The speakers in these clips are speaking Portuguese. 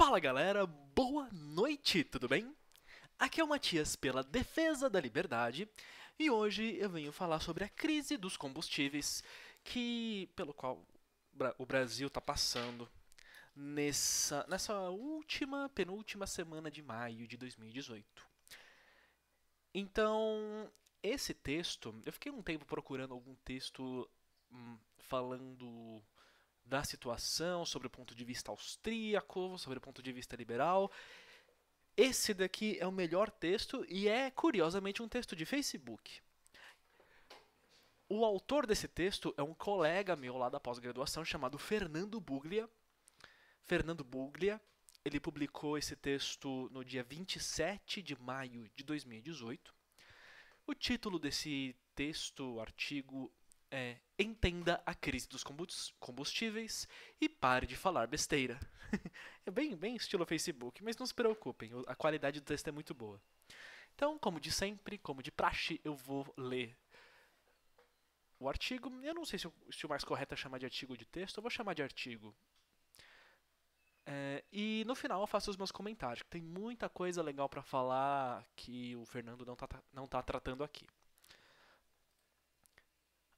Fala galera, boa noite, tudo bem? Aqui é o Matias pela Defesa da Liberdade e hoje eu venho falar sobre a crise dos combustíveis que pelo qual o Brasil está passando nessa, nessa última, penúltima semana de maio de 2018. Então, esse texto, eu fiquei um tempo procurando algum texto hum, falando da situação, sobre o ponto de vista austríaco, sobre o ponto de vista liberal. Esse daqui é o melhor texto e é, curiosamente, um texto de Facebook. O autor desse texto é um colega meu lá da pós-graduação chamado Fernando Buglia. Fernando Buglia, ele publicou esse texto no dia 27 de maio de 2018. O título desse texto, artigo, é, entenda a crise dos combustíveis e pare de falar besteira. é bem, bem estilo Facebook, mas não se preocupem, a qualidade do texto é muito boa. Então, como de sempre, como de praxe, eu vou ler o artigo. Eu não sei se, o o mais correto é chamar de artigo de texto, eu vou chamar de artigo. É, e no final eu faço os meus comentários, que tem muita coisa legal para falar que o Fernando não está tá, não tá tratando aqui.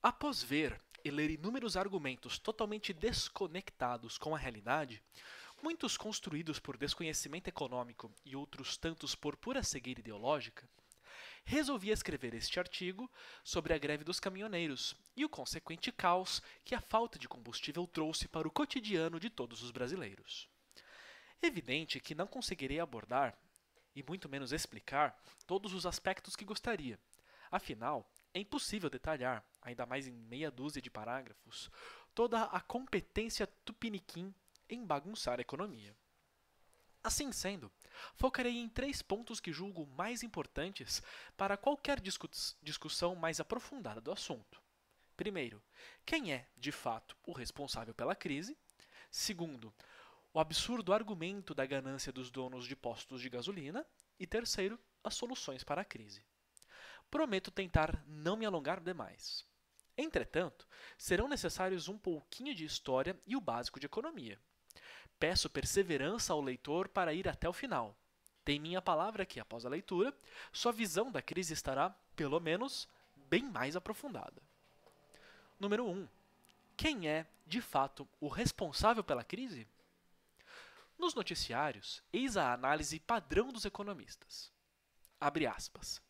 Após ver e ler inúmeros argumentos totalmente desconectados com a realidade, muitos construídos por desconhecimento econômico e outros tantos por pura cegueira ideológica, resolvi escrever este artigo sobre a greve dos caminhoneiros e o consequente caos que a falta de combustível trouxe para o cotidiano de todos os brasileiros. Evidente que não conseguirei abordar, e muito menos explicar, todos os aspectos que gostaria. Afinal, é impossível detalhar, ainda mais em meia dúzia de parágrafos, toda a competência tupiniquim em bagunçar a economia. Assim sendo, focarei em três pontos que julgo mais importantes para qualquer discussão mais aprofundada do assunto. Primeiro, quem é, de fato, o responsável pela crise? Segundo, o absurdo argumento da ganância dos donos de postos de gasolina. E terceiro, as soluções para a crise. Prometo tentar não me alongar demais. Entretanto, serão necessários um pouquinho de história e o básico de economia. Peço perseverança ao leitor para ir até o final. Tem minha palavra que, após a leitura, sua visão da crise estará, pelo menos, bem mais aprofundada. Número 1. Quem é, de fato, o responsável pela crise? Nos noticiários, eis a análise padrão dos economistas. Abre aspas.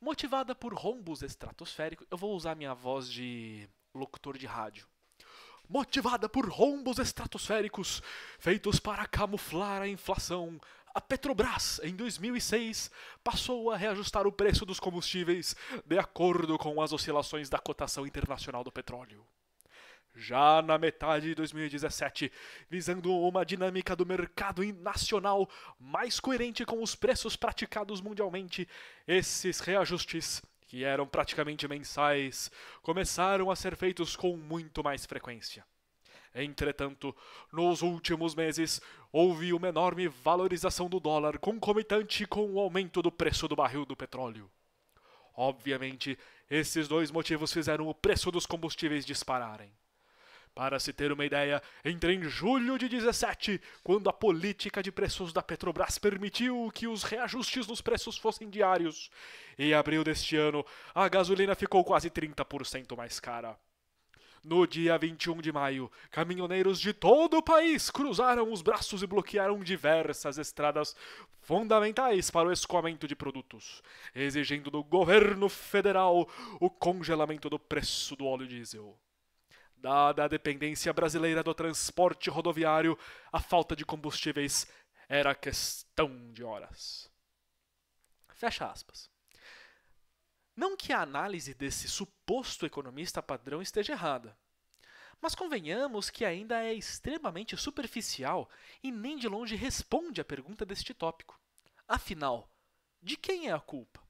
Motivada por rombos estratosféricos, eu vou usar minha voz de locutor de rádio. Motivada por rombos estratosféricos feitos para camuflar a inflação, a Petrobras, em 2006, passou a reajustar o preço dos combustíveis de acordo com as oscilações da cotação internacional do petróleo já na metade de 2017, visando uma dinâmica do mercado nacional mais coerente com os preços praticados mundialmente. Esses reajustes que eram praticamente mensais, começaram a ser feitos com muito mais frequência. Entretanto, nos últimos meses, houve uma enorme valorização do dólar concomitante com o aumento do preço do barril do petróleo. Obviamente, esses dois motivos fizeram o preço dos combustíveis dispararem. Para se ter uma ideia, entre em julho de 17, quando a política de preços da Petrobras permitiu que os reajustes dos preços fossem diários. e abril deste ano, a gasolina ficou quase 30% mais cara. No dia 21 de maio, caminhoneiros de todo o país cruzaram os braços e bloquearam diversas estradas fundamentais para o escoamento de produtos, exigindo do governo federal o congelamento do preço do óleo diesel da, a dependência brasileira do transporte rodoviário, a falta de combustíveis era questão de horas. Fecha aspas. Não que a análise desse suposto economista padrão esteja errada, mas convenhamos que ainda é extremamente superficial e nem de longe responde à pergunta deste tópico. Afinal, de quem é a culpa?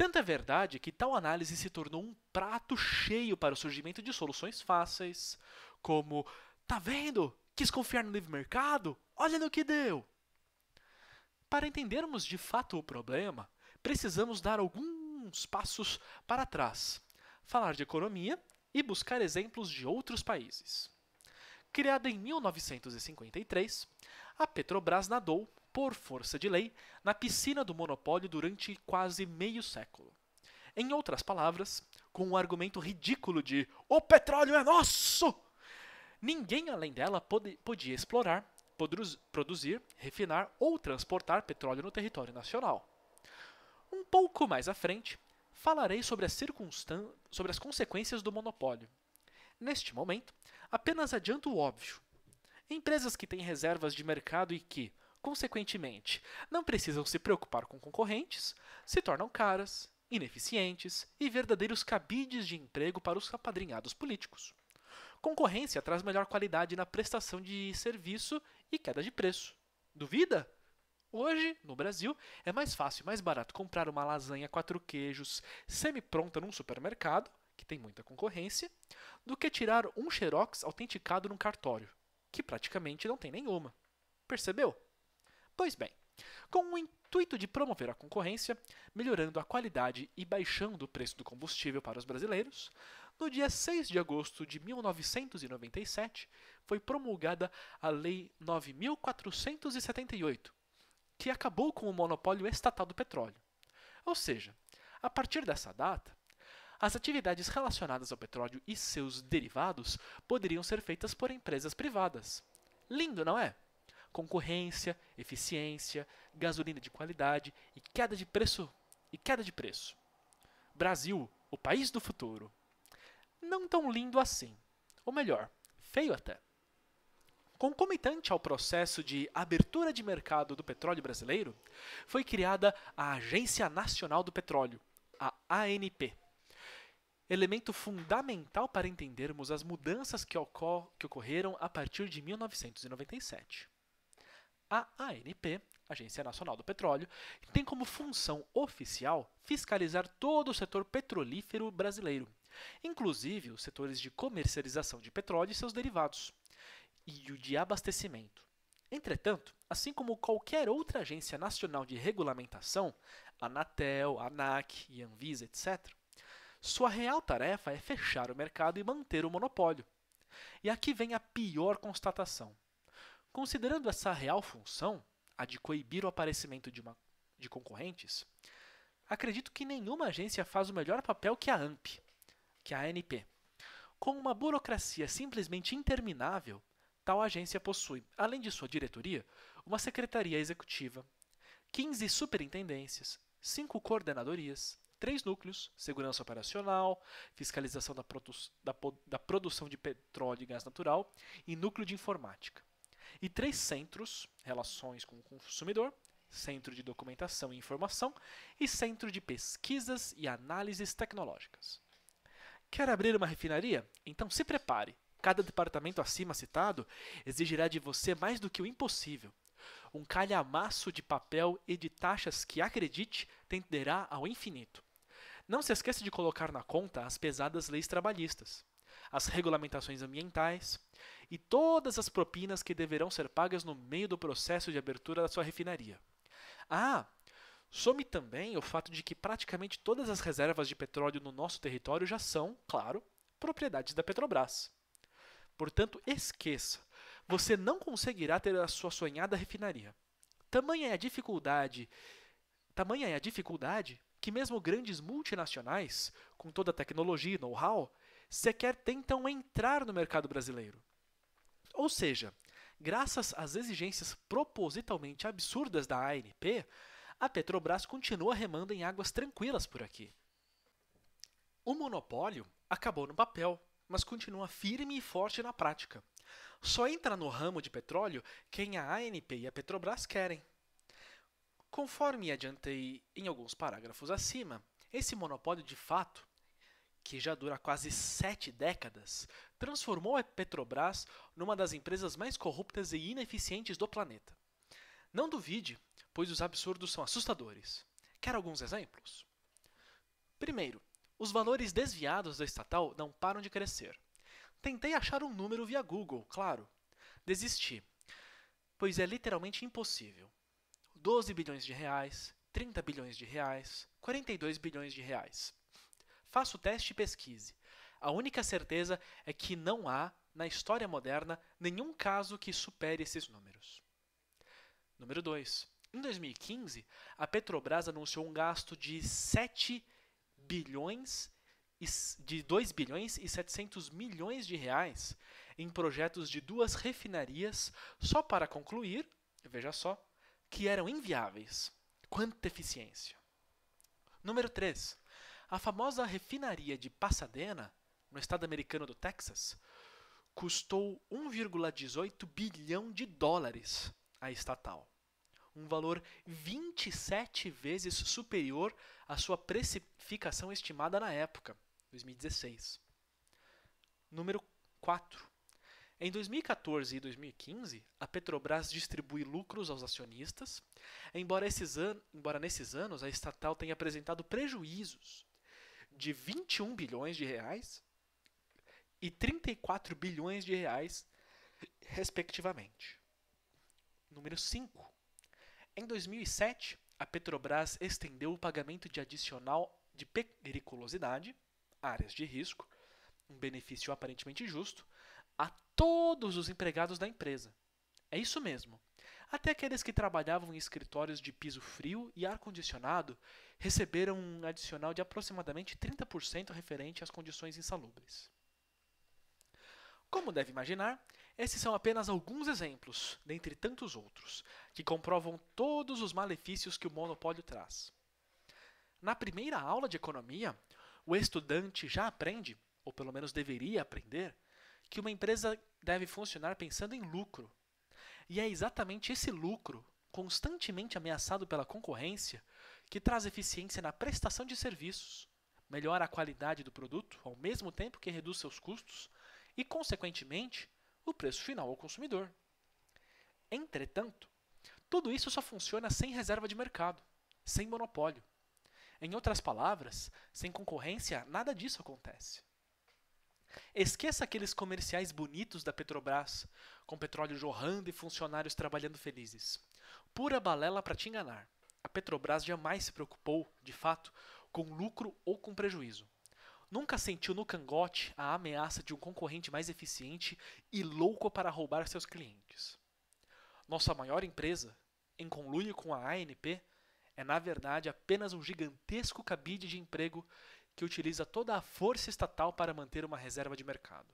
Tanta é verdade que tal análise se tornou um prato cheio para o surgimento de soluções fáceis, como tá vendo? Quis confiar no livre mercado? Olha no que deu! Para entendermos de fato o problema, precisamos dar alguns passos para trás, falar de economia e buscar exemplos de outros países. Criada em 1953, a Petrobras nadou por força de lei, na piscina do monopólio durante quase meio século. Em outras palavras, com o um argumento ridículo de o petróleo é nosso, ninguém além dela pode, podia explorar, produzir, refinar ou transportar petróleo no território nacional. Um pouco mais à frente, falarei sobre, sobre as consequências do monopólio. Neste momento, apenas adianto o óbvio. Empresas que têm reservas de mercado e que, Consequentemente, não precisam se preocupar com concorrentes, se tornam caras, ineficientes e verdadeiros cabides de emprego para os apadrinhados políticos. Concorrência traz melhor qualidade na prestação de serviço e queda de preço. Duvida? Hoje, no Brasil, é mais fácil e mais barato comprar uma lasanha quatro queijos semi-pronta num supermercado, que tem muita concorrência, do que tirar um xerox autenticado num cartório, que praticamente não tem nenhuma. Percebeu? Pois bem, com o intuito de promover a concorrência, melhorando a qualidade e baixando o preço do combustível para os brasileiros, no dia 6 de agosto de 1997 foi promulgada a Lei 9478, que acabou com o monopólio estatal do petróleo. Ou seja, a partir dessa data, as atividades relacionadas ao petróleo e seus derivados poderiam ser feitas por empresas privadas. Lindo, não é? concorrência, eficiência, gasolina de qualidade e queda de preço e queda de preço. Brasil, o país do futuro. Não tão lindo assim, ou melhor, feio até. Concomitante ao processo de abertura de mercado do petróleo brasileiro, foi criada a Agência Nacional do Petróleo, a ANP elemento fundamental para entendermos as mudanças que, ocor que, ocorreram a partir de 1997. A ANP, Agência Nacional do Petróleo, tem como função oficial fiscalizar todo o setor petrolífero brasileiro, inclusive os setores de comercialização de petróleo e seus derivados, e o de abastecimento. Entretanto, assim como qualquer outra agência nacional de regulamentação, Anatel, ANAC e Anvisa, etc., sua real tarefa é fechar o mercado e manter o monopólio. E aqui vem a pior constatação. Considerando essa real função, a de coibir o aparecimento de, uma, de concorrentes, acredito que nenhuma agência faz o melhor papel que a AMP, que a ANP. Com uma burocracia simplesmente interminável, tal agência possui, além de sua diretoria, uma secretaria executiva, 15 superintendências, 5 coordenadorias, 3 núcleos: segurança operacional, fiscalização da, produ da, da produção de petróleo e gás natural e núcleo de informática e três centros, relações com o consumidor, Centro de Documentação e Informação e Centro de Pesquisas e Análises Tecnológicas. Quer abrir uma refinaria? Então se prepare. Cada departamento acima citado exigirá de você mais do que o impossível. Um calhamaço de papel e de taxas que, acredite, tenderá ao infinito. Não se esqueça de colocar na conta as pesadas leis trabalhistas, as regulamentações ambientais e todas as propinas que deverão ser pagas no meio do processo de abertura da sua refinaria. Ah, some também o fato de que praticamente todas as reservas de petróleo no nosso território já são, claro, propriedades da Petrobras. Portanto, esqueça, você não conseguirá ter a sua sonhada refinaria. Tamanha é a dificuldade, tamanha é a dificuldade que mesmo grandes multinacionais, com toda a tecnologia e know-how, sequer tentam entrar no mercado brasileiro. Ou seja, graças às exigências propositalmente absurdas da ANP, a Petrobras continua remando em águas tranquilas por aqui. O monopólio acabou no papel, mas continua firme e forte na prática. Só entra no ramo de petróleo quem a ANP e a Petrobras querem. Conforme adiantei em alguns parágrafos acima, esse monopólio de fato que já dura quase sete décadas, transformou a Petrobras numa das empresas mais corruptas e ineficientes do planeta. Não duvide, pois os absurdos são assustadores. Quer alguns exemplos? Primeiro, os valores desviados da estatal não param de crescer. Tentei achar um número via Google, claro. Desisti, pois é literalmente impossível. 12 bilhões de reais, 30 bilhões de reais, 42 bilhões de reais. Faça o teste e pesquise. A única certeza é que não há, na história moderna, nenhum caso que supere esses números. Número 2. Em 2015, a Petrobras anunciou um gasto de 7 bilhões de 2 bilhões e 700 milhões de reais em projetos de duas refinarias só para concluir, veja só, que eram inviáveis. Quanta eficiência. Número 3. A famosa refinaria de Pasadena, no estado americano do Texas, custou 1,18 bilhão de dólares à estatal, um valor 27 vezes superior à sua precificação estimada na época, 2016. Número 4. Em 2014 e 2015, a Petrobras distribui lucros aos acionistas, embora, esses embora nesses anos a estatal tenha apresentado prejuízos de 21 bilhões de reais e 34 bilhões de reais, respectivamente. Número 5. Em 2007, a Petrobras estendeu o pagamento de adicional de periculosidade, áreas de risco, um benefício aparentemente justo, a todos os empregados da empresa. É isso mesmo até aqueles que trabalhavam em escritórios de piso frio e ar-condicionado receberam um adicional de aproximadamente 30% referente às condições insalubres. Como deve imaginar, esses são apenas alguns exemplos, dentre tantos outros, que comprovam todos os malefícios que o monopólio traz. Na primeira aula de economia, o estudante já aprende, ou pelo menos deveria aprender, que uma empresa deve funcionar pensando em lucro e é exatamente esse lucro, constantemente ameaçado pela concorrência, que traz eficiência na prestação de serviços, melhora a qualidade do produto ao mesmo tempo que reduz seus custos e, consequentemente, o preço final ao consumidor. Entretanto, tudo isso só funciona sem reserva de mercado, sem monopólio. Em outras palavras, sem concorrência, nada disso acontece. Esqueça aqueles comerciais bonitos da Petrobras, com petróleo jorrando e funcionários trabalhando felizes. Pura balela para te enganar. A Petrobras jamais se preocupou, de fato, com lucro ou com prejuízo. Nunca sentiu no cangote a ameaça de um concorrente mais eficiente e louco para roubar seus clientes. Nossa maior empresa, em conluio com a ANP, é na verdade apenas um gigantesco cabide de emprego que utiliza toda a força estatal para manter uma reserva de mercado.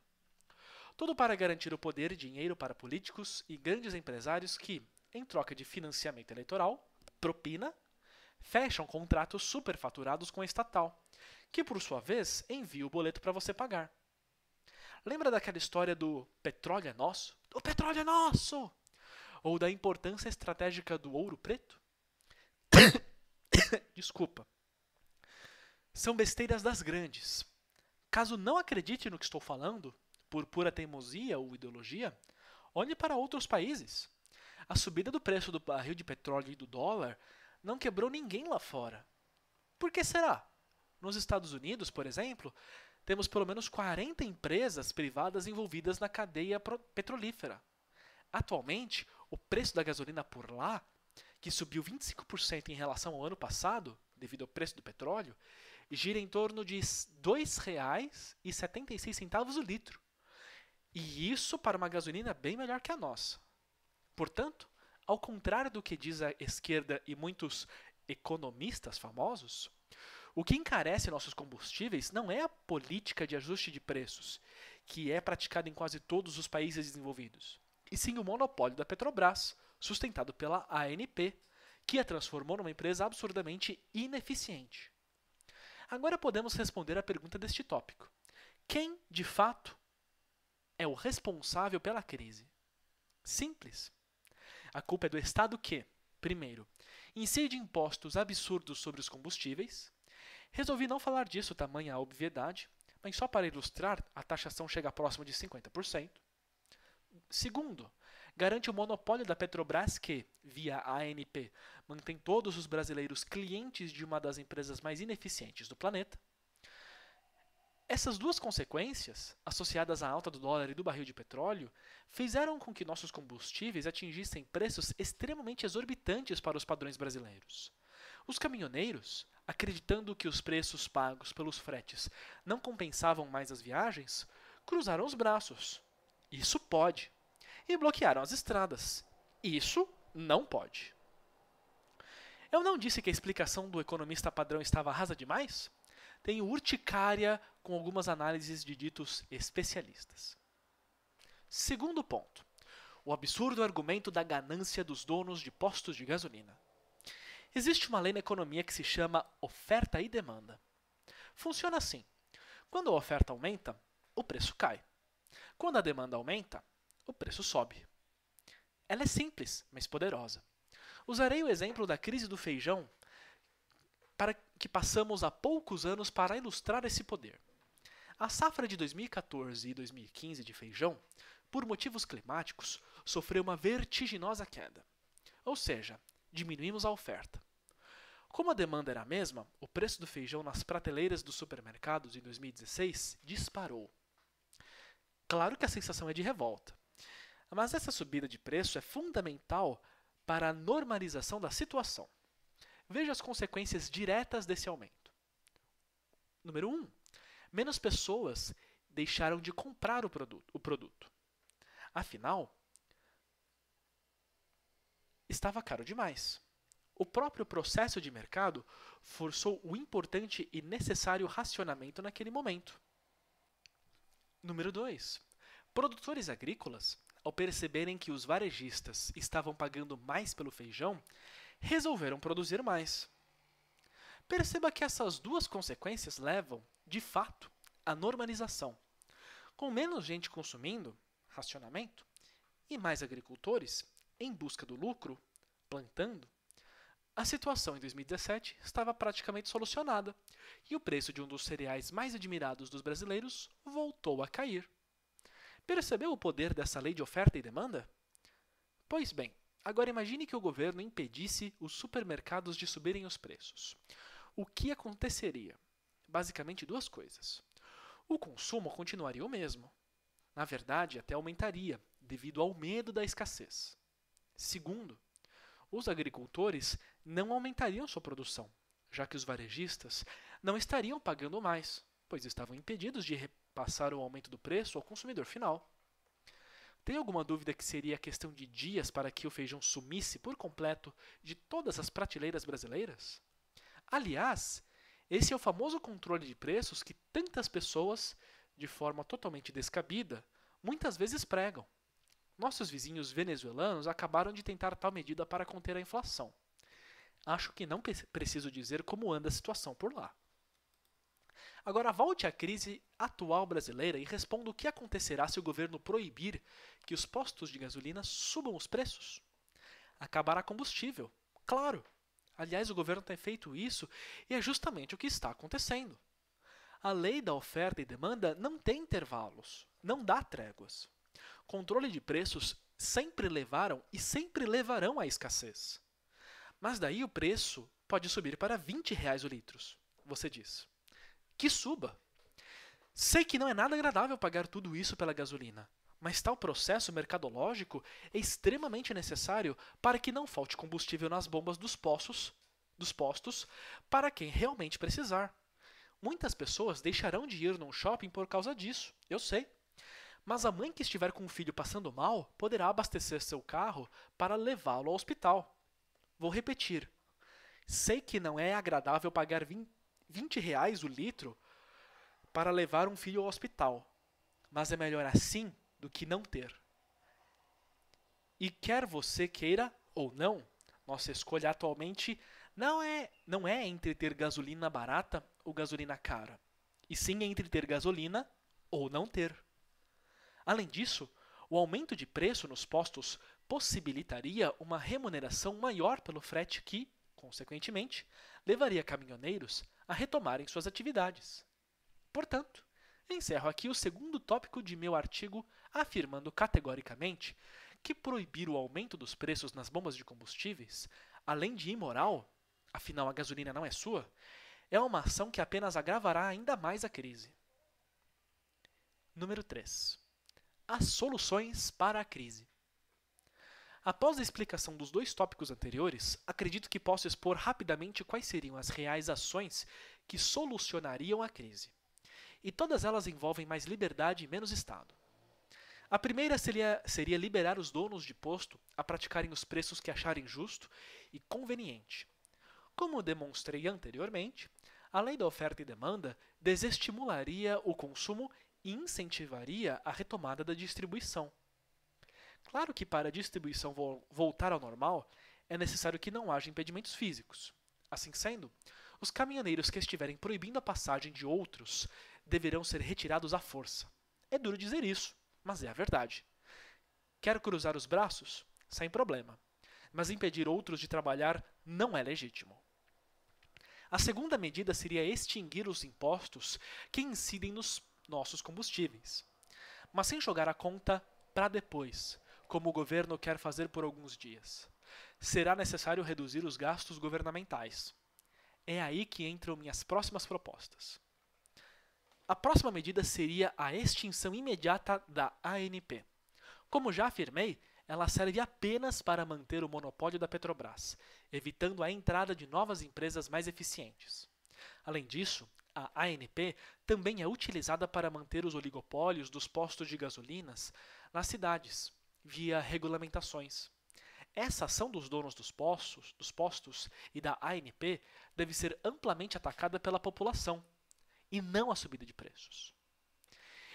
Tudo para garantir o poder e dinheiro para políticos e grandes empresários que, em troca de financiamento eleitoral, propina, fecham contratos superfaturados com a estatal, que por sua vez envia o boleto para você pagar. Lembra daquela história do petróleo é nosso? O petróleo é nosso! Ou da importância estratégica do ouro preto? Desculpa são besteiras das grandes. Caso não acredite no que estou falando, por pura teimosia ou ideologia, olhe para outros países. A subida do preço do barril de petróleo e do dólar não quebrou ninguém lá fora. Por que será? Nos Estados Unidos, por exemplo, temos pelo menos 40 empresas privadas envolvidas na cadeia petrolífera. Atualmente, o preço da gasolina por lá, que subiu 25% em relação ao ano passado, devido ao preço do petróleo, gira em torno de R$ 2,76 o litro. E isso para uma gasolina é bem melhor que a nossa. Portanto, ao contrário do que diz a esquerda e muitos economistas famosos, o que encarece nossos combustíveis não é a política de ajuste de preços, que é praticada em quase todos os países desenvolvidos, e sim o monopólio da Petrobras, sustentado pela ANP, que a transformou numa empresa absurdamente ineficiente. Agora podemos responder à pergunta deste tópico: quem, de fato, é o responsável pela crise? Simples. A culpa é do Estado que, primeiro, incide impostos absurdos sobre os combustíveis. Resolvi não falar disso, tamanha a obviedade, mas só para ilustrar, a taxação chega próxima de 50%. Segundo, garante o monopólio da Petrobras que, via ANP, mantém todos os brasileiros clientes de uma das empresas mais ineficientes do planeta. Essas duas consequências, associadas à alta do dólar e do barril de petróleo, fizeram com que nossos combustíveis atingissem preços extremamente exorbitantes para os padrões brasileiros. Os caminhoneiros, acreditando que os preços pagos pelos fretes não compensavam mais as viagens, cruzaram os braços. Isso pode e bloquearam as estradas. Isso não pode. Eu não disse que a explicação do economista padrão estava rasa demais? Tenho urticária com algumas análises de ditos especialistas. Segundo ponto: o absurdo argumento da ganância dos donos de postos de gasolina. Existe uma lei na economia que se chama oferta e demanda. Funciona assim: quando a oferta aumenta, o preço cai. Quando a demanda aumenta, o preço sobe. Ela é simples, mas poderosa. Usarei o exemplo da crise do feijão para que passamos há poucos anos para ilustrar esse poder. A safra de 2014 e 2015 de feijão, por motivos climáticos, sofreu uma vertiginosa queda. Ou seja, diminuímos a oferta. Como a demanda era a mesma, o preço do feijão nas prateleiras dos supermercados em 2016 disparou. Claro que a sensação é de revolta. Mas essa subida de preço é fundamental para a normalização da situação. Veja as consequências diretas desse aumento. Número 1. Um, menos pessoas deixaram de comprar o produto. O produto. Afinal, estava caro demais. O próprio processo de mercado forçou o importante e necessário racionamento naquele momento. Número 2. Produtores agrícolas ao perceberem que os varejistas estavam pagando mais pelo feijão, resolveram produzir mais. Perceba que essas duas consequências levam, de fato, à normalização. Com menos gente consumindo, racionamento, e mais agricultores, em busca do lucro, plantando, a situação em 2017 estava praticamente solucionada e o preço de um dos cereais mais admirados dos brasileiros voltou a cair. Percebeu o poder dessa lei de oferta e demanda? Pois bem, agora imagine que o governo impedisse os supermercados de subirem os preços. O que aconteceria? Basicamente duas coisas. O consumo continuaria o mesmo. Na verdade, até aumentaria, devido ao medo da escassez. Segundo, os agricultores não aumentariam sua produção, já que os varejistas não estariam pagando mais, pois estavam impedidos de passar o aumento do preço ao consumidor final. Tem alguma dúvida que seria questão de dias para que o feijão sumisse por completo de todas as prateleiras brasileiras? Aliás, esse é o famoso controle de preços que tantas pessoas, de forma totalmente descabida, muitas vezes pregam. Nossos vizinhos venezuelanos acabaram de tentar tal medida para conter a inflação. Acho que não preciso dizer como anda a situação por lá. Agora volte à crise atual brasileira e responda o que acontecerá se o governo proibir que os postos de gasolina subam os preços. Acabará combustível, claro. Aliás, o governo tem feito isso e é justamente o que está acontecendo. A lei da oferta e demanda não tem intervalos, não dá tréguas. Controle de preços sempre levaram e sempre levarão à escassez. Mas daí o preço pode subir para 20 reais o litro, você diz que suba. Sei que não é nada agradável pagar tudo isso pela gasolina, mas tal processo mercadológico é extremamente necessário para que não falte combustível nas bombas dos dos postos, para quem realmente precisar. Muitas pessoas deixarão de ir num shopping por causa disso, eu sei. Mas a mãe que estiver com o filho passando mal poderá abastecer seu carro para levá-lo ao hospital. Vou repetir. Sei que não é agradável pagar 20 20 reais o litro para levar um filho ao hospital. Mas é melhor assim do que não ter. E quer você queira ou não, nossa escolha atualmente não é, não é entre ter gasolina barata ou gasolina cara, e sim entre ter gasolina ou não ter. Além disso, o aumento de preço nos postos possibilitaria uma remuneração maior pelo frete que, Consequentemente, levaria caminhoneiros a retomarem suas atividades. Portanto, encerro aqui o segundo tópico de meu artigo afirmando categoricamente que proibir o aumento dos preços nas bombas de combustíveis, além de imoral, afinal a gasolina não é sua, é uma ação que apenas agravará ainda mais a crise. Número 3. As soluções para a crise. Após a explicação dos dois tópicos anteriores, acredito que posso expor rapidamente quais seriam as reais ações que solucionariam a crise. E todas elas envolvem mais liberdade e menos Estado. A primeira seria, seria liberar os donos de posto a praticarem os preços que acharem justo e conveniente. Como demonstrei anteriormente, a lei da oferta e demanda desestimularia o consumo e incentivaria a retomada da distribuição. Claro que para a distribuição voltar ao normal, é necessário que não haja impedimentos físicos. Assim sendo, os caminhoneiros que estiverem proibindo a passagem de outros deverão ser retirados à força. É duro dizer isso, mas é a verdade. Quer cruzar os braços? Sem problema. Mas impedir outros de trabalhar não é legítimo. A segunda medida seria extinguir os impostos que incidem nos nossos combustíveis. Mas sem jogar a conta para depois, como o governo quer fazer por alguns dias. Será necessário reduzir os gastos governamentais. É aí que entram minhas próximas propostas. A próxima medida seria a extinção imediata da ANP. Como já afirmei, ela serve apenas para manter o monopólio da Petrobras, evitando a entrada de novas empresas mais eficientes. Além disso, a ANP também é utilizada para manter os oligopólios dos postos de gasolinas nas cidades, via regulamentações. Essa ação dos donos dos postos, dos postos e da ANP deve ser amplamente atacada pela população e não a subida de preços.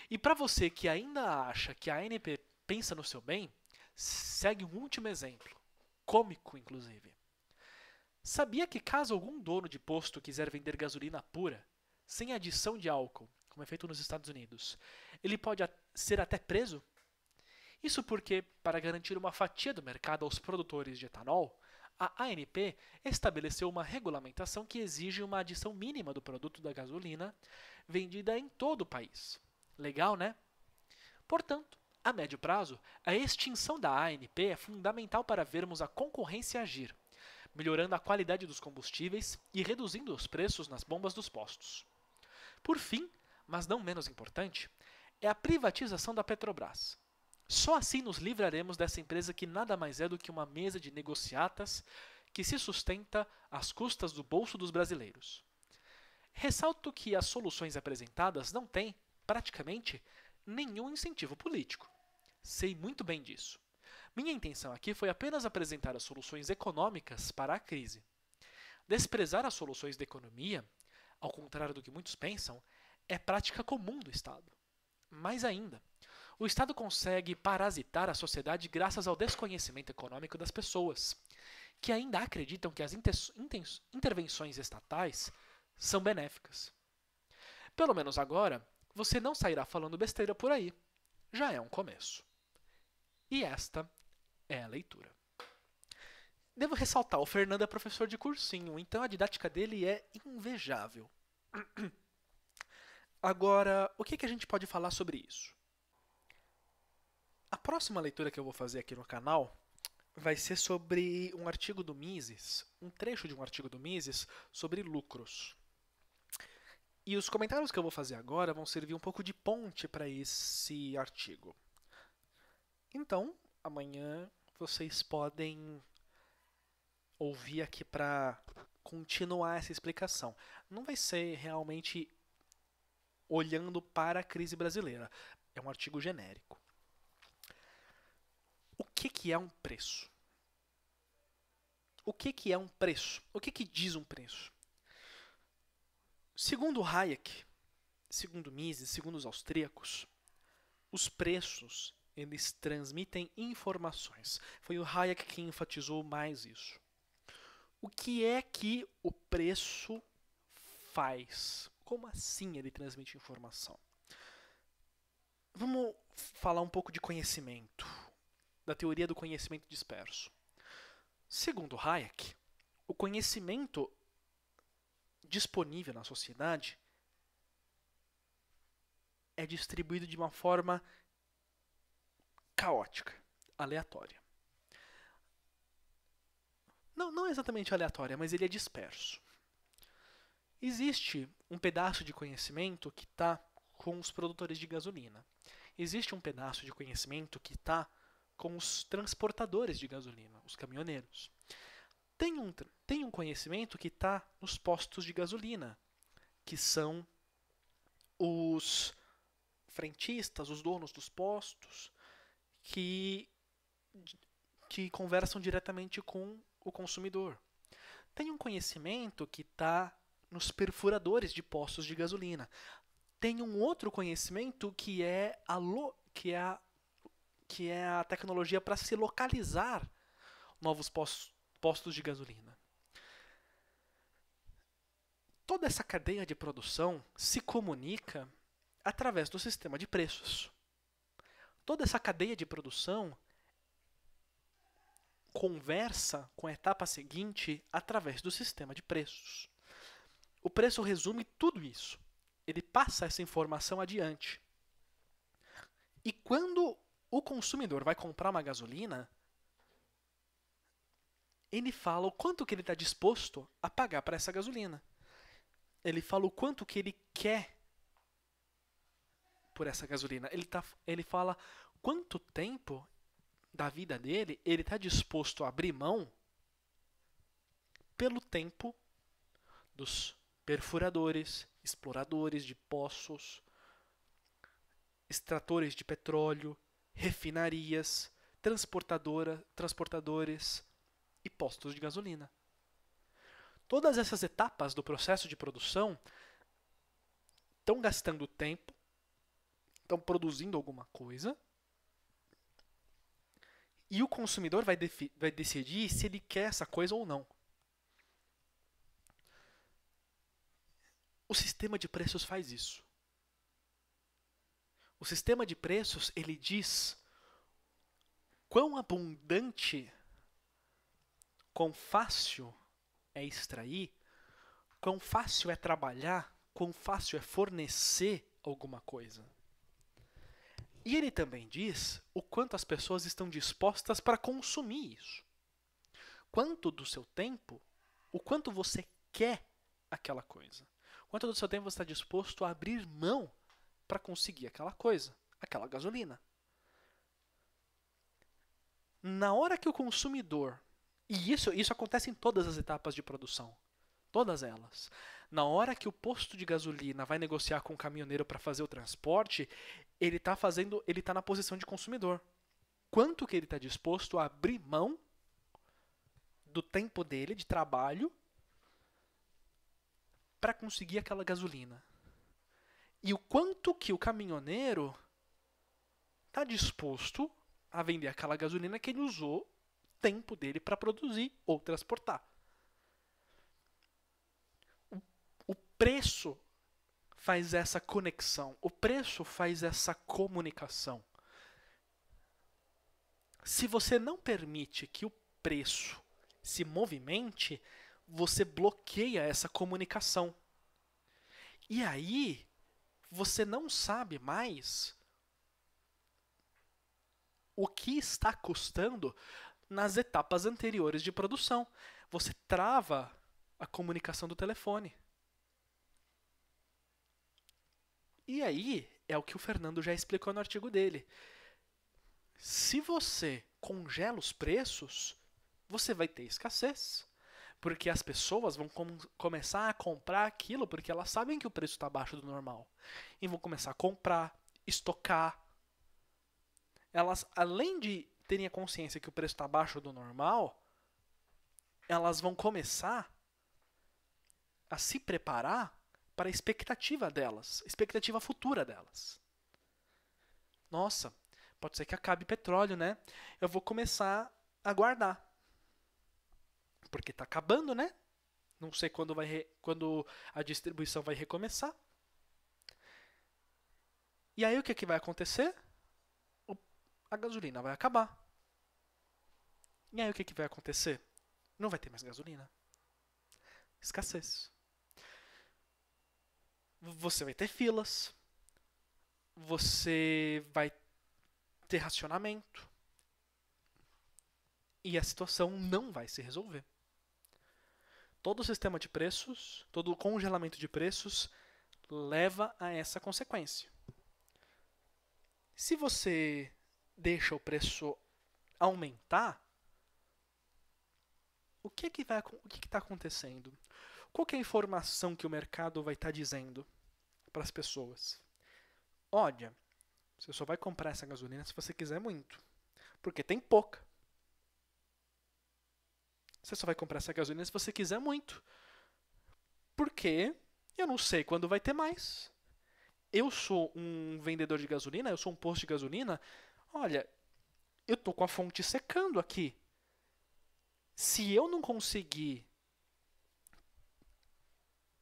E para você que ainda acha que a ANP pensa no seu bem, segue um último exemplo, cômico inclusive. Sabia que caso algum dono de posto quiser vender gasolina pura, sem adição de álcool, como é feito nos Estados Unidos, ele pode ser até preso isso porque, para garantir uma fatia do mercado aos produtores de etanol, a ANP estabeleceu uma regulamentação que exige uma adição mínima do produto da gasolina vendida em todo o país. Legal, né? Portanto, a médio prazo, a extinção da ANP é fundamental para vermos a concorrência agir, melhorando a qualidade dos combustíveis e reduzindo os preços nas bombas dos postos. Por fim, mas não menos importante, é a privatização da Petrobras, só assim nos livraremos dessa empresa que nada mais é do que uma mesa de negociatas que se sustenta às custas do bolso dos brasileiros. Ressalto que as soluções apresentadas não têm, praticamente, nenhum incentivo político. Sei muito bem disso. Minha intenção aqui foi apenas apresentar as soluções econômicas para a crise. Desprezar as soluções da economia, ao contrário do que muitos pensam, é prática comum do Estado. Mais ainda, o Estado consegue parasitar a sociedade graças ao desconhecimento econômico das pessoas, que ainda acreditam que as intervenções estatais são benéficas. Pelo menos agora, você não sairá falando besteira por aí. Já é um começo. E esta é a leitura. Devo ressaltar, o Fernando é professor de cursinho, então a didática dele é invejável. Agora, o que, a gente pode falar sobre isso? A próxima leitura que eu vou fazer aqui no canal vai ser sobre um artigo do Mises, um trecho de um artigo do Mises sobre lucros. E os comentários que eu vou fazer agora vão servir um pouco de ponte para esse artigo. Então, amanhã vocês podem ouvir aqui para continuar essa explicação. Não vai ser realmente olhando para a crise brasileira, é um artigo genérico que, que é um preço? O que, que é um preço? O que, que diz um preço? Segundo Hayek, segundo Mises, segundo os austríacos, os preços eles transmitem informações. Foi o Hayek que enfatizou mais isso. O que é que o preço faz? Como assim ele transmite informação? Vamos falar um pouco de conhecimento da teoria do conhecimento disperso. Segundo Hayek, o conhecimento disponível na sociedade é distribuído de uma forma caótica, aleatória. Não, não exatamente aleatória, mas ele é disperso. Existe um pedaço de conhecimento que está com os produtores de gasolina. Existe um pedaço de conhecimento que está com os transportadores de gasolina, os caminhoneiros. Tem um, tem um conhecimento que está nos postos de gasolina, que são os frentistas, os donos dos postos, que, que conversam diretamente com o consumidor. Tem um conhecimento que está nos perfuradores de postos de gasolina. Tem um outro conhecimento que é a, lo, que é a que é a tecnologia para se localizar novos postos de gasolina. Toda essa cadeia de produção se comunica através do sistema de preços. Toda essa cadeia de produção conversa com a etapa seguinte através do sistema de preços. O preço resume tudo isso. Ele passa essa informação adiante. E quando o consumidor vai comprar uma gasolina, ele fala o quanto que ele está disposto a pagar para essa gasolina. Ele fala o quanto que ele quer por essa gasolina. Ele, tá, ele fala quanto tempo da vida dele ele está disposto a abrir mão pelo tempo dos perfuradores, exploradores de poços, extratores de petróleo, refinarias, transportadora, transportadores e postos de gasolina. Todas essas etapas do processo de produção estão gastando tempo, estão produzindo alguma coisa, e o consumidor vai, vai decidir se ele quer essa coisa ou não. O sistema de preços faz isso. O sistema de preços ele diz quão abundante, quão fácil é extrair, quão fácil é trabalhar, quão fácil é fornecer alguma coisa. E ele também diz o quanto as pessoas estão dispostas para consumir isso. Quanto do seu tempo, o quanto você quer aquela coisa. Quanto do seu tempo você está disposto a abrir mão para conseguir aquela coisa, aquela gasolina. Na hora que o consumidor, e isso, isso acontece em todas as etapas de produção, todas elas. Na hora que o posto de gasolina vai negociar com o caminhoneiro para fazer o transporte, ele está fazendo, ele está na posição de consumidor. Quanto que ele está disposto a abrir mão do tempo dele de trabalho para conseguir aquela gasolina? e o quanto que o caminhoneiro está disposto a vender aquela gasolina que ele usou tempo dele para produzir ou transportar. O, o preço faz essa conexão, o preço faz essa comunicação. Se você não permite que o preço se movimente, você bloqueia essa comunicação. E aí você não sabe mais o que está custando nas etapas anteriores de produção. Você trava a comunicação do telefone. E aí é o que o Fernando já explicou no artigo dele. Se você congela os preços, você vai ter escassez. Porque as pessoas vão com começar a comprar aquilo porque elas sabem que o preço está abaixo do normal. E vão começar a comprar, estocar. Elas, além de terem a consciência que o preço está abaixo do normal, elas vão começar a se preparar para a expectativa delas, expectativa futura delas. Nossa, pode ser que acabe petróleo, né? Eu vou começar a guardar porque está acabando, né? Não sei quando, vai re... quando a distribuição vai recomeçar. E aí o que, que vai acontecer? O... A gasolina vai acabar. E aí o que, que vai acontecer? Não vai ter mais gasolina. Escassez. Você vai ter filas. Você vai ter racionamento. E a situação não vai se resolver. Todo o sistema de preços, todo o congelamento de preços leva a essa consequência. Se você deixa o preço aumentar, o que é que vai, o que é está acontecendo? Qual é a informação que o mercado vai estar tá dizendo para as pessoas? Olha, você só vai comprar essa gasolina se você quiser muito, porque tem pouca. Você só vai comprar essa gasolina se você quiser muito. Porque eu não sei quando vai ter mais. Eu sou um vendedor de gasolina, eu sou um posto de gasolina. Olha, eu tô com a fonte secando aqui. Se eu não conseguir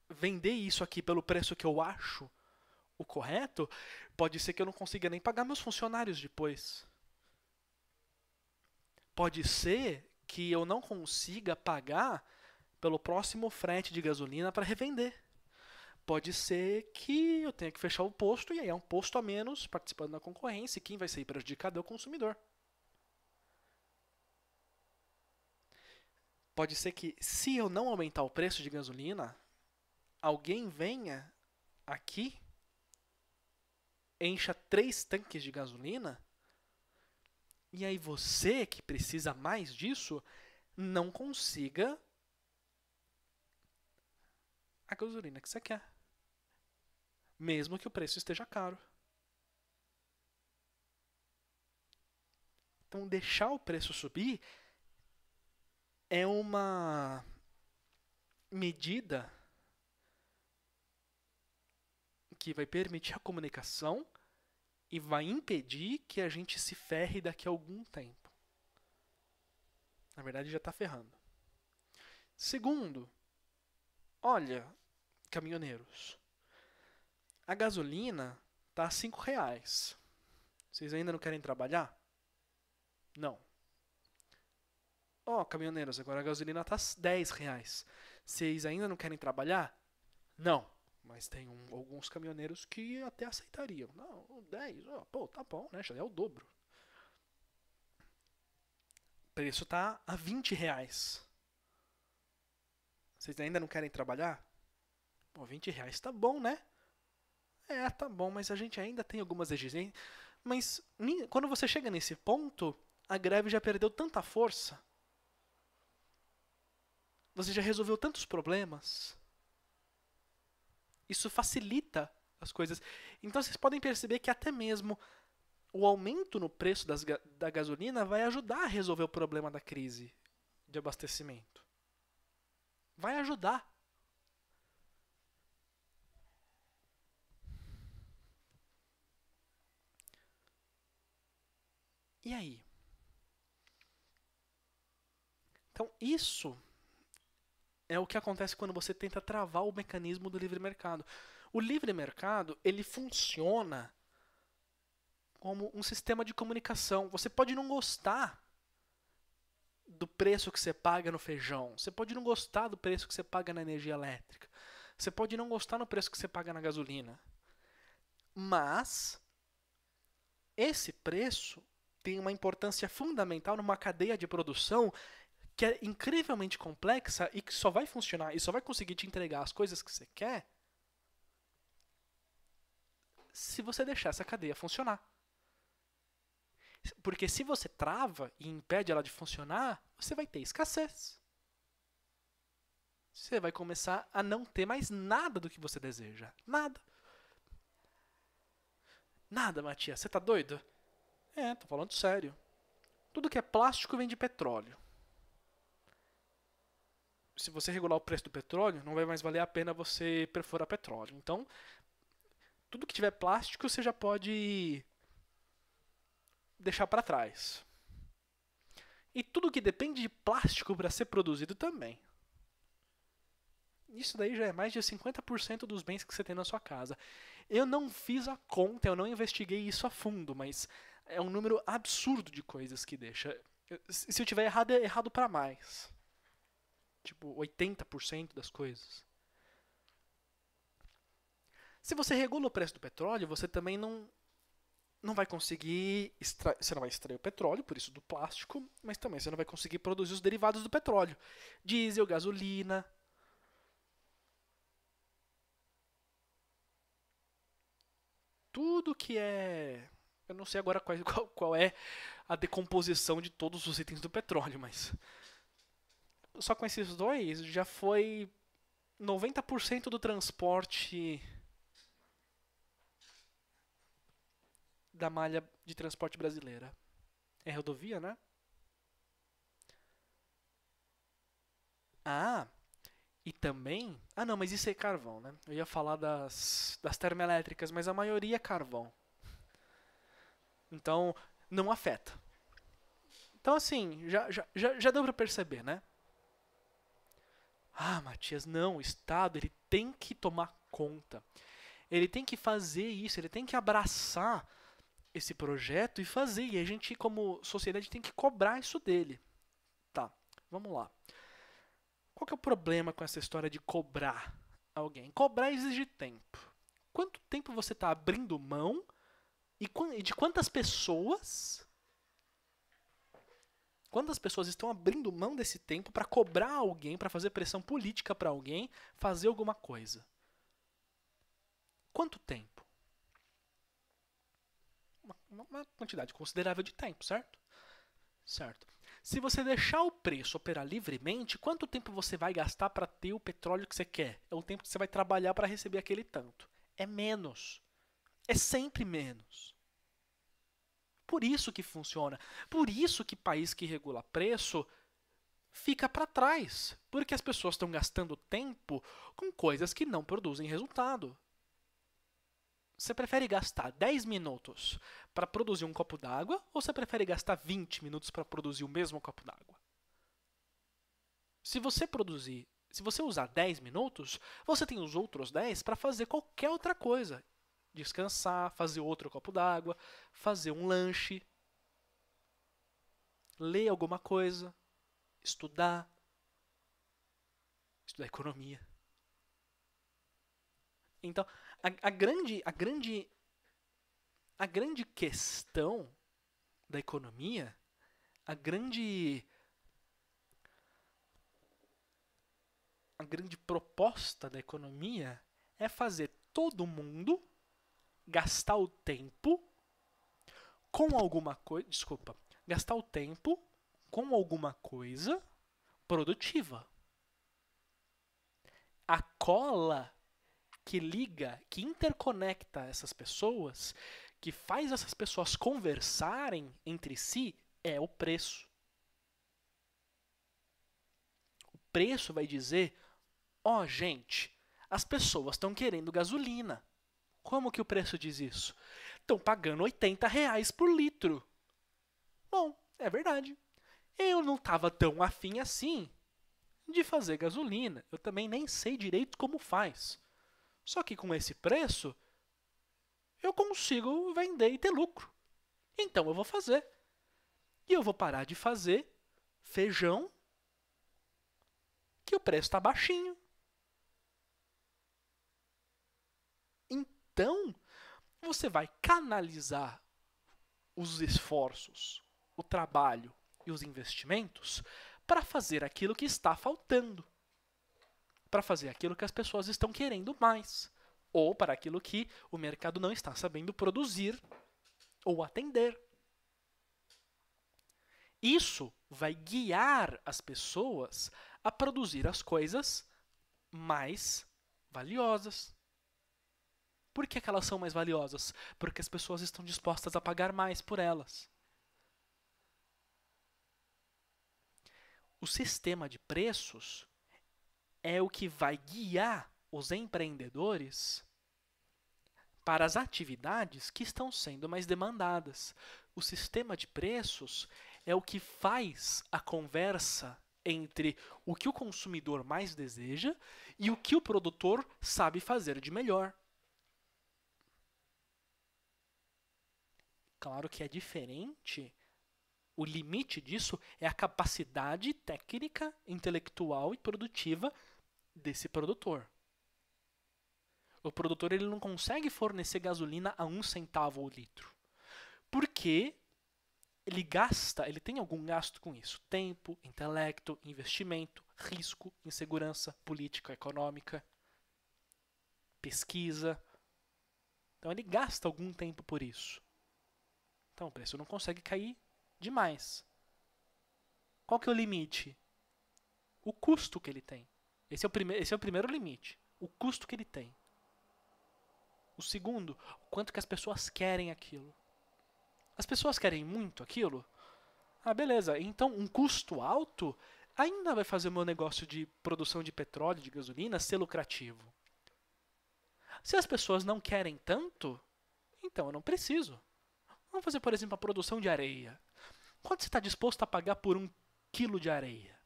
vender isso aqui pelo preço que eu acho o correto, pode ser que eu não consiga nem pagar meus funcionários depois. Pode ser que eu não consiga pagar pelo próximo frete de gasolina para revender. Pode ser que eu tenha que fechar o posto e aí é um posto a menos participando da concorrência e quem vai ser prejudicado é o consumidor. Pode ser que se eu não aumentar o preço de gasolina, alguém venha aqui, encha três tanques de gasolina e aí você que precisa mais disso não consiga a gasolina que você quer. Mesmo que o preço esteja caro. Então deixar o preço subir é uma medida que vai permitir a comunicação e vai impedir que a gente se ferre daqui a algum tempo. Na verdade, já está ferrando. Segundo, olha, caminhoneiros, a gasolina tá a cinco reais. Vocês ainda não querem trabalhar? Não. Ó, oh, caminhoneiros, agora a gasolina tá dez reais. Vocês ainda não querem trabalhar? Não. Mas tem um, alguns caminhoneiros que até aceitariam. Não, 10, ó, pô, tá bom, né? Já é o dobro. O preço tá a 20 reais. Vocês ainda não querem trabalhar? Pô, 20 reais tá bom, né? É, tá bom, mas a gente ainda tem algumas exigências. Mas quando você chega nesse ponto, a greve já perdeu tanta força. Você já resolveu tantos problemas. Isso facilita as coisas. Então vocês podem perceber que até mesmo o aumento no preço das, da gasolina vai ajudar a resolver o problema da crise de abastecimento. Vai ajudar. E aí? Então, isso é o que acontece quando você tenta travar o mecanismo do livre mercado. O livre mercado, ele funciona como um sistema de comunicação. Você pode não gostar do preço que você paga no feijão, você pode não gostar do preço que você paga na energia elétrica, você pode não gostar do preço que você paga na gasolina. Mas esse preço tem uma importância fundamental numa cadeia de produção que é incrivelmente complexa e que só vai funcionar e só vai conseguir te entregar as coisas que você quer se você deixar essa cadeia funcionar. Porque se você trava e impede ela de funcionar, você vai ter escassez. Você vai começar a não ter mais nada do que você deseja. Nada. Nada, Matias, você tá doido? É, tô falando sério. Tudo que é plástico vem de petróleo se você regular o preço do petróleo, não vai mais valer a pena você perfurar petróleo. Então, tudo que tiver plástico você já pode deixar para trás. E tudo que depende de plástico para ser produzido também. Isso daí já é mais de 50% dos bens que você tem na sua casa. Eu não fiz a conta, eu não investiguei isso a fundo, mas é um número absurdo de coisas que deixa. Se eu tiver errado, é errado para mais tipo 80% das coisas. Se você regula o preço do petróleo, você também não não vai conseguir extrair, você não vai extrair o petróleo, por isso do plástico, mas também você não vai conseguir produzir os derivados do petróleo, diesel, gasolina. Tudo que é eu não sei agora qual, qual, qual, é a decomposição de todos os itens do petróleo, mas só com esses dois já foi 90% do transporte da malha de transporte brasileira. É rodovia, né? Ah, e também. Ah, não, mas isso é carvão, né? Eu ia falar das, das termoelétricas, mas a maioria é carvão. Então, não afeta. Então, assim, já, já, já deu para perceber, né? Ah, Matias, não, o Estado ele tem que tomar conta. Ele tem que fazer isso, ele tem que abraçar esse projeto e fazer. E a gente, como sociedade, tem que cobrar isso dele. Tá, vamos lá. Qual que é o problema com essa história de cobrar alguém? Cobrar exige tempo. Quanto tempo você está abrindo mão e de quantas pessoas quando as pessoas estão abrindo mão desse tempo para cobrar alguém, para fazer pressão política para alguém fazer alguma coisa? Quanto tempo? Uma, uma quantidade considerável de tempo, certo? Certo. Se você deixar o preço operar livremente, quanto tempo você vai gastar para ter o petróleo que você quer? É o tempo que você vai trabalhar para receber aquele tanto. É menos. É sempre menos. Por isso que funciona. Por isso que país que regula preço fica para trás, porque as pessoas estão gastando tempo com coisas que não produzem resultado. Você prefere gastar 10 minutos para produzir um copo d'água ou você prefere gastar 20 minutos para produzir o mesmo copo d'água? Se você produzir, se você usar 10 minutos, você tem os outros 10 para fazer qualquer outra coisa descansar, fazer outro copo d'água, fazer um lanche, ler alguma coisa, estudar, estudar economia. Então, a, a, grande a grande a grande questão da economia, a grande a grande proposta da economia é fazer todo mundo gastar o tempo com alguma coisa. Desculpa. Gastar o tempo com alguma coisa produtiva. A cola que liga, que interconecta essas pessoas, que faz essas pessoas conversarem entre si, é o preço. O preço vai dizer: ó, oh, gente, as pessoas estão querendo gasolina. Como que o preço diz isso? Estão pagando 80 reais por litro. Bom, é verdade. Eu não estava tão afim assim de fazer gasolina. Eu também nem sei direito como faz. Só que com esse preço, eu consigo vender e ter lucro. Então eu vou fazer. E eu vou parar de fazer feijão que o preço está baixinho. Então, você vai canalizar os esforços, o trabalho e os investimentos para fazer aquilo que está faltando, para fazer aquilo que as pessoas estão querendo mais, ou para aquilo que o mercado não está sabendo produzir ou atender. Isso vai guiar as pessoas a produzir as coisas mais valiosas, por que, é que elas são mais valiosas? Porque as pessoas estão dispostas a pagar mais por elas. O sistema de preços é o que vai guiar os empreendedores para as atividades que estão sendo mais demandadas. O sistema de preços é o que faz a conversa entre o que o consumidor mais deseja e o que o produtor sabe fazer de melhor. Claro que é diferente. O limite disso é a capacidade técnica, intelectual e produtiva desse produtor. O produtor ele não consegue fornecer gasolina a um centavo o litro. Porque ele gasta, ele tem algum gasto com isso: tempo, intelecto, investimento, risco, insegurança política, econômica, pesquisa. Então ele gasta algum tempo por isso. Então o preço não consegue cair demais. Qual que é o limite? O custo que ele tem. Esse é o, prime esse é o primeiro limite. O custo que ele tem. O segundo, o quanto que as pessoas querem aquilo. As pessoas querem muito aquilo? Ah, beleza. Então, um custo alto ainda vai fazer o meu negócio de produção de petróleo, de gasolina, ser lucrativo. Se as pessoas não querem tanto, então eu não preciso. Vamos fazer, por exemplo, a produção de areia. Quanto você está disposto a pagar por um quilo de areia?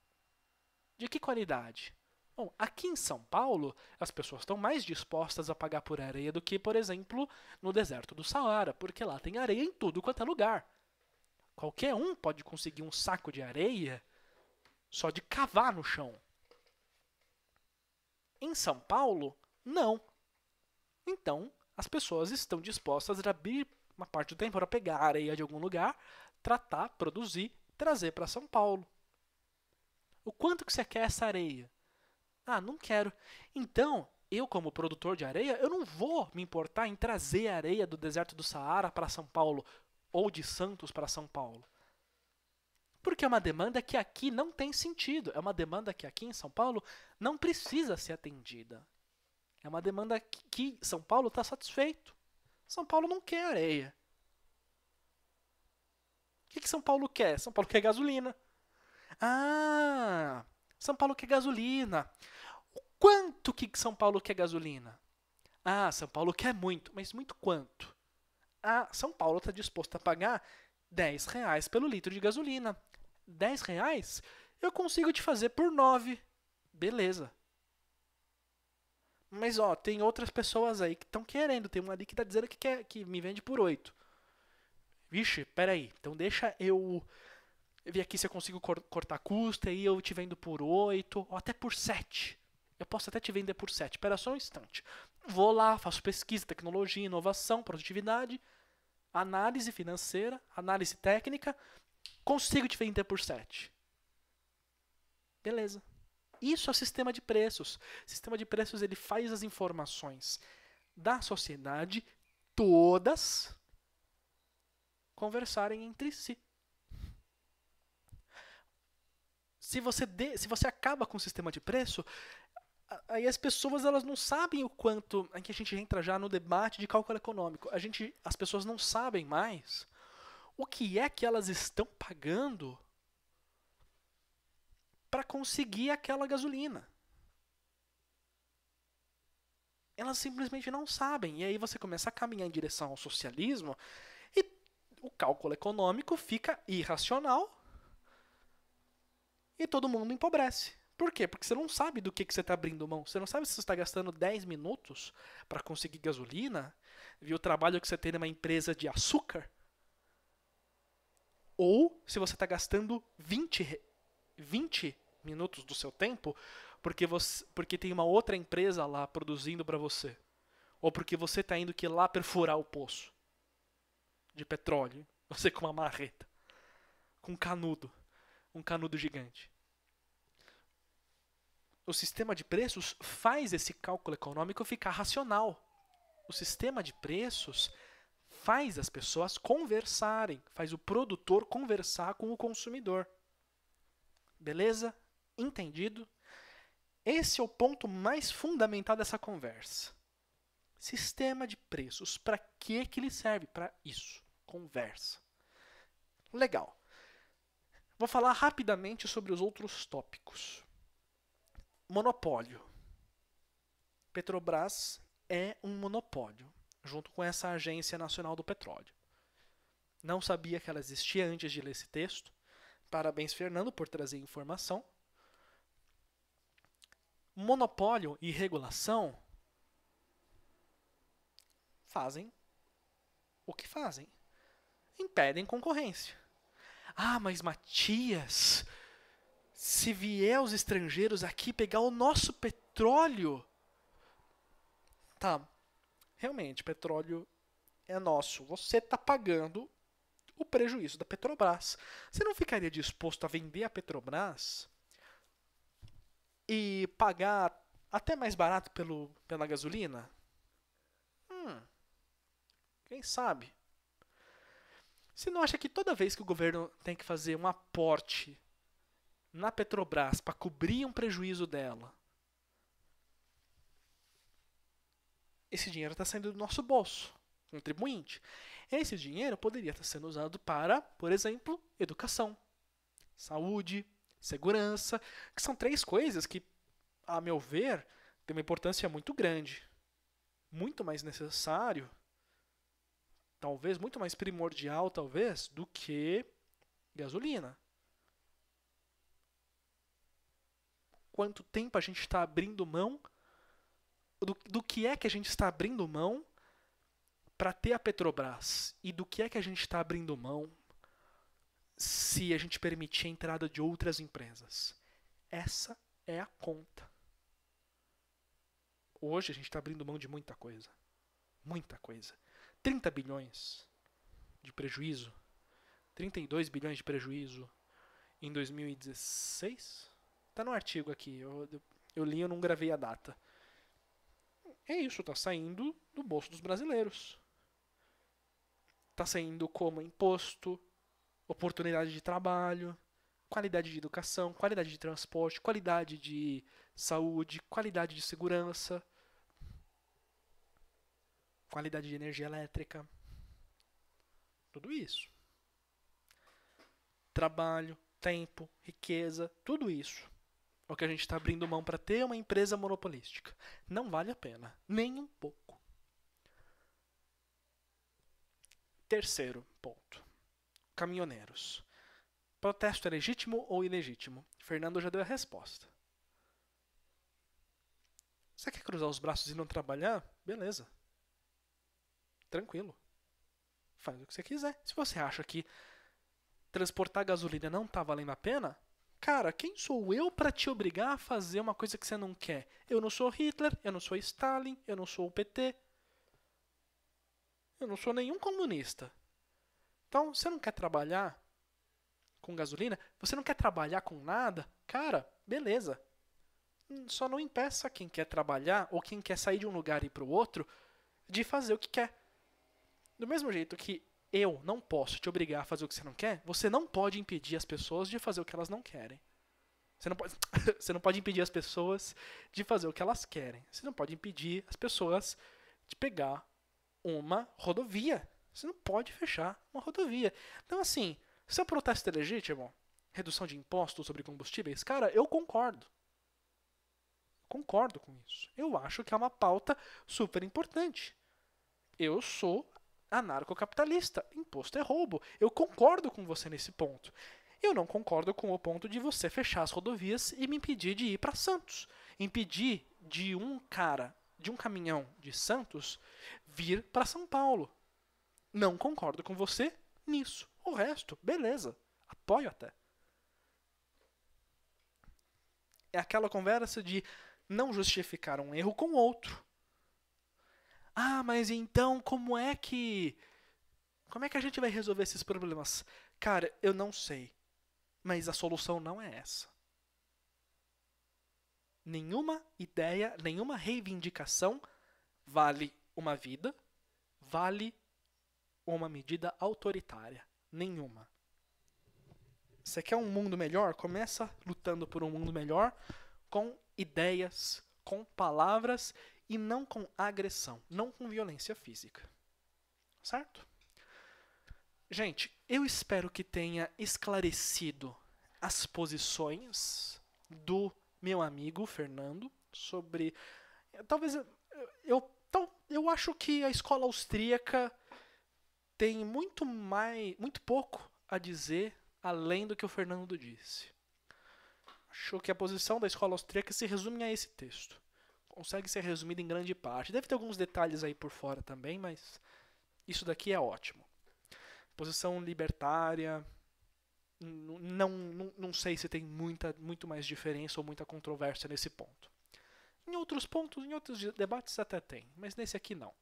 De que qualidade? Bom, aqui em São Paulo, as pessoas estão mais dispostas a pagar por areia do que, por exemplo, no deserto do Saara, porque lá tem areia em tudo quanto é lugar. Qualquer um pode conseguir um saco de areia só de cavar no chão. Em São Paulo, não. Então, as pessoas estão dispostas a abrir uma parte do tempo era pegar a areia de algum lugar, tratar, produzir, trazer para São Paulo. O quanto que você quer essa areia? Ah, não quero. Então, eu como produtor de areia, eu não vou me importar em trazer areia do deserto do Saara para São Paulo ou de Santos para São Paulo. Porque é uma demanda que aqui não tem sentido, é uma demanda que aqui em São Paulo não precisa ser atendida. É uma demanda que São Paulo está satisfeito. São Paulo não quer areia. O que, que São Paulo quer? São Paulo quer gasolina. Ah, São Paulo quer gasolina. quanto que São Paulo quer gasolina? Ah, São Paulo quer muito, mas muito quanto? Ah, São Paulo está disposto a pagar 10 reais pelo litro de gasolina. 10 reais? Eu consigo te fazer por 9. Beleza. Mas ó, tem outras pessoas aí que estão querendo. Tem uma ali que tá dizendo que quer que me vende por 8. Vixe, peraí. Então deixa eu ver aqui se eu consigo cor cortar custo. Aí eu te vendo por 8 ou até por 7. Eu posso até te vender por 7. Espera só um instante. Vou lá, faço pesquisa, tecnologia, inovação, produtividade, análise financeira, análise técnica. Consigo te vender por 7. Beleza. Isso é o sistema de preços. O sistema de preços ele faz as informações da sociedade todas conversarem entre si. Se você, de, se você acaba com o sistema de preço, aí as pessoas elas não sabem o quanto. Aqui a gente entra já no debate de cálculo econômico. A gente, as pessoas não sabem mais o que é que elas estão pagando para conseguir aquela gasolina. Elas simplesmente não sabem. E aí você começa a caminhar em direção ao socialismo e o cálculo econômico fica irracional e todo mundo empobrece. Por quê? Porque você não sabe do que, que você está abrindo mão. Você não sabe se você está gastando 10 minutos para conseguir gasolina, viu o trabalho que você tem numa empresa de açúcar, ou se você está gastando 20, 20 minutos do seu tempo porque, você, porque tem uma outra empresa lá produzindo para você. Ou porque você está indo que lá perfurar o poço de petróleo. Você com uma marreta. Com um canudo. Um canudo gigante. O sistema de preços faz esse cálculo econômico ficar racional. O sistema de preços faz as pessoas conversarem, faz o produtor conversar com o consumidor. Beleza? entendido. Esse é o ponto mais fundamental dessa conversa. Sistema de preços, para que que ele serve? Para isso, conversa. Legal. Vou falar rapidamente sobre os outros tópicos. Monopólio. Petrobras é um monopólio, junto com essa Agência Nacional do Petróleo. Não sabia que ela existia antes de ler esse texto. Parabéns, Fernando, por trazer informação monopólio e regulação fazem o que fazem. Impedem concorrência. Ah, mas Matias, se vier os estrangeiros aqui pegar o nosso petróleo. Tá, realmente, petróleo é nosso. Você está pagando o prejuízo da Petrobras. Você não ficaria disposto a vender a Petrobras e pagar até mais barato pelo, pela gasolina? Hum, quem sabe? Você não acha que toda vez que o governo tem que fazer um aporte na Petrobras para cobrir um prejuízo dela, esse dinheiro está saindo do nosso bolso, contribuinte? Esse dinheiro poderia estar tá sendo usado para, por exemplo, educação, saúde, segurança, que são três coisas que, a meu ver, têm uma importância muito grande. Muito mais necessário, talvez, muito mais primordial, talvez, do que gasolina. Quanto tempo a gente está abrindo mão? Do, do que é que a gente está abrindo mão para ter a Petrobras? E do que é que a gente está abrindo mão se a gente permitir a entrada de outras empresas. Essa é a conta. Hoje a gente está abrindo mão de muita coisa. Muita coisa. 30 bilhões de prejuízo. 32 bilhões de prejuízo em 2016. Tá no artigo aqui. Eu, eu li, eu não gravei a data. É isso, está saindo do bolso dos brasileiros. Está saindo como imposto, oportunidade de trabalho, qualidade de educação, qualidade de transporte, qualidade de saúde, qualidade de segurança, qualidade de energia elétrica. Tudo isso. Trabalho, tempo, riqueza, tudo isso. É o que a gente está abrindo mão para ter uma empresa monopolística. Não vale a pena, nem um pouco. Terceiro ponto caminhoneiros. Protesto é legítimo ou ilegítimo? Fernando já deu a resposta. Você quer cruzar os braços e não trabalhar? Beleza. Tranquilo. Faz o que você quiser. Se você acha que transportar gasolina não tá valendo a pena, cara, quem sou eu para te obrigar a fazer uma coisa que você não quer? Eu não sou Hitler, eu não sou Stalin, eu não sou o PT. Eu não sou nenhum comunista. Então, você não quer trabalhar com gasolina? Você não quer trabalhar com nada? Cara, beleza. Hum, só não impeça quem quer trabalhar ou quem quer sair de um lugar e ir para o outro de fazer o que quer. Do mesmo jeito que eu não posso te obrigar a fazer o que você não quer, você não pode impedir as pessoas de fazer o que elas não querem. Você não, pode, você não pode impedir as pessoas de fazer o que elas querem. Você não pode impedir as pessoas de pegar uma rodovia. Você não pode fechar uma rodovia. Então, assim, seu protesto é legítimo, redução de impostos sobre combustíveis, cara, eu concordo. Concordo com isso. Eu acho que é uma pauta super importante. Eu sou anarcocapitalista. Imposto é roubo. Eu concordo com você nesse ponto. Eu não concordo com o ponto de você fechar as rodovias e me impedir de ir para Santos. Impedir de um cara, de um caminhão de Santos, vir para São Paulo não concordo com você nisso. O resto, beleza. Apoio até. É aquela conversa de não justificar um erro com outro. Ah, mas então como é que. Como é que a gente vai resolver esses problemas? Cara, eu não sei. Mas a solução não é essa. Nenhuma ideia, nenhuma reivindicação vale uma vida, vale uma medida autoritária. Nenhuma. Você quer um mundo melhor? Começa lutando por um mundo melhor com ideias, com palavras e não com agressão, não com violência física. Certo? Gente, eu espero que tenha esclarecido as posições do meu amigo Fernando sobre talvez eu eu, eu acho que a escola austríaca tem muito mais, muito pouco a dizer além do que o Fernando disse. Achou que a posição da escola austríaca se resume a esse texto. Consegue ser resumida em grande parte. Deve ter alguns detalhes aí por fora também, mas isso daqui é ótimo. Posição libertária. Não, não, não sei se tem muita, muito mais diferença ou muita controvérsia nesse ponto. Em outros pontos, em outros debates até tem, mas nesse aqui não.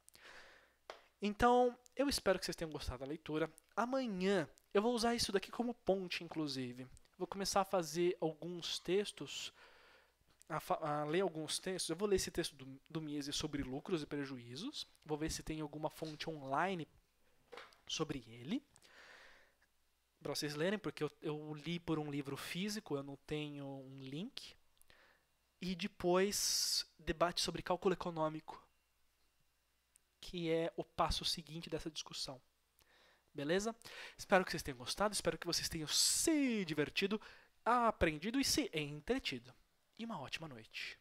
Então, eu espero que vocês tenham gostado da leitura. Amanhã eu vou usar isso daqui como ponte, inclusive. Vou começar a fazer alguns textos, a, a ler alguns textos. Eu vou ler esse texto do, do Mises sobre lucros e prejuízos. Vou ver se tem alguma fonte online sobre ele. Para vocês lerem, porque eu, eu li por um livro físico, eu não tenho um link. E depois, debate sobre cálculo econômico que é o passo seguinte dessa discussão. Beleza? Espero que vocês tenham gostado, espero que vocês tenham se divertido, aprendido e se entretido. E uma ótima noite.